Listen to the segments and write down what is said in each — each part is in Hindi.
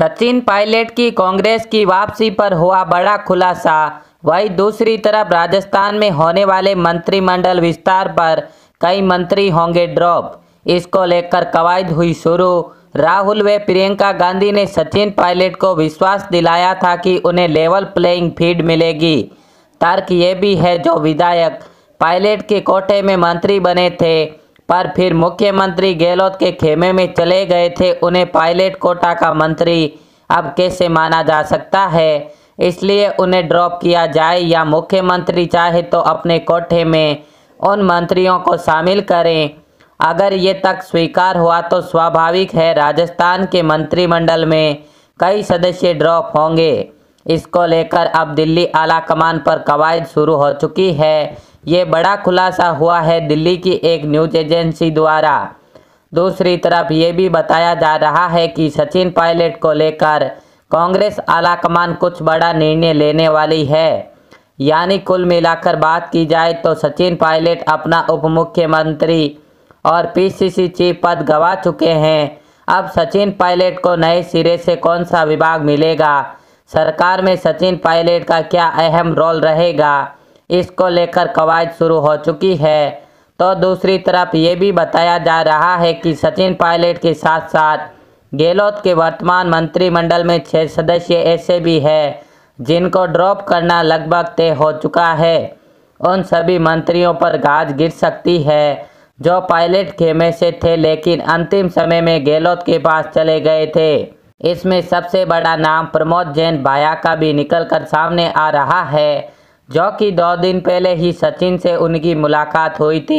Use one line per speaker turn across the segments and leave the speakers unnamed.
सचिन पायलट की कांग्रेस की वापसी पर हुआ बड़ा खुलासा वही दूसरी तरफ राजस्थान में होने वाले मंत्रिमंडल विस्तार पर कई मंत्री होंगे ड्रॉप इसको लेकर कवायद हुई शुरू राहुल व प्रियंका गांधी ने सचिन पायलट को विश्वास दिलाया था कि उन्हें लेवल प्लेइंग फील्ड मिलेगी तर्क ये भी है जो विधायक पायलट के कोटे में मंत्री बने थे पर फिर मुख्यमंत्री गहलोत के खेमे में चले गए थे उन्हें पायलट कोटा का मंत्री अब कैसे माना जा सकता है इसलिए उन्हें ड्रॉप किया जाए या मुख्यमंत्री चाहे तो अपने कोठे में उन मंत्रियों को शामिल करें अगर ये तक स्वीकार हुआ तो स्वाभाविक है राजस्थान के मंत्रिमंडल में कई सदस्य ड्रॉप होंगे इसको लेकर अब दिल्ली आला कमान पर कवायद शुरू हो चुकी है ये बड़ा खुलासा हुआ है दिल्ली की एक न्यूज एजेंसी द्वारा दूसरी तरफ ये भी बताया जा रहा है कि सचिन पायलट को लेकर कांग्रेस आलाकमान कुछ बड़ा निर्णय लेने वाली है यानी कुल मिलाकर बात की जाए तो सचिन पायलट अपना उप मुख्यमंत्री और पीसीसी चीफ पद गंवा चुके हैं अब सचिन पायलट को नए सिरे से कौन सा विभाग मिलेगा सरकार में सचिन पायलट का क्या अहम रोल रहेगा इसको लेकर कवायद शुरू हो चुकी है तो दूसरी तरफ ये भी बताया जा रहा है कि सचिन पायलट के साथ साथ गहलोत के वर्तमान मंत्रिमंडल में छः सदस्य ऐसे भी हैं जिनको ड्रॉप करना लगभग तय हो चुका है उन सभी मंत्रियों पर गाज गिर सकती है जो पायलट खेमे से थे लेकिन अंतिम समय में गहलोत के पास चले गए थे इसमें सबसे बड़ा नाम प्रमोद जैन भाया का भी निकल कर सामने आ रहा है जो कि दो दिन पहले ही सचिन से उनकी मुलाकात हुई थी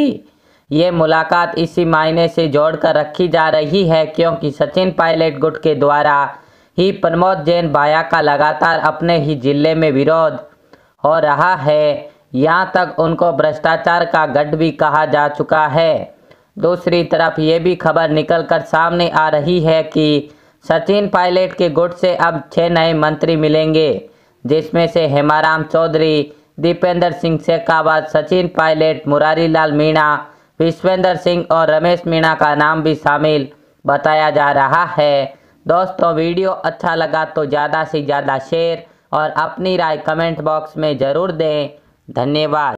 ये मुलाकात इसी मायने से जोड़कर रखी जा रही है क्योंकि सचिन पायलट गुट के द्वारा ही प्रमोद जैन बाया का लगातार अपने ही जिले में विरोध हो रहा है यहाँ तक उनको भ्रष्टाचार का गढ़ भी कहा जा चुका है दूसरी तरफ ये भी खबर निकलकर सामने आ रही है कि सचिन पायलट के गुट से अब छः नए मंत्री मिलेंगे जिसमें से हेमाराम चौधरी दीपेंद्र सिंह शेखावत सचिन पायलट मुरारी लाल मीणा विश्वेंद्र सिंह और रमेश मीणा का नाम भी शामिल बताया जा रहा है दोस्तों वीडियो अच्छा लगा तो ज़्यादा से ज़्यादा शेयर और अपनी राय कमेंट बॉक्स में ज़रूर दें धन्यवाद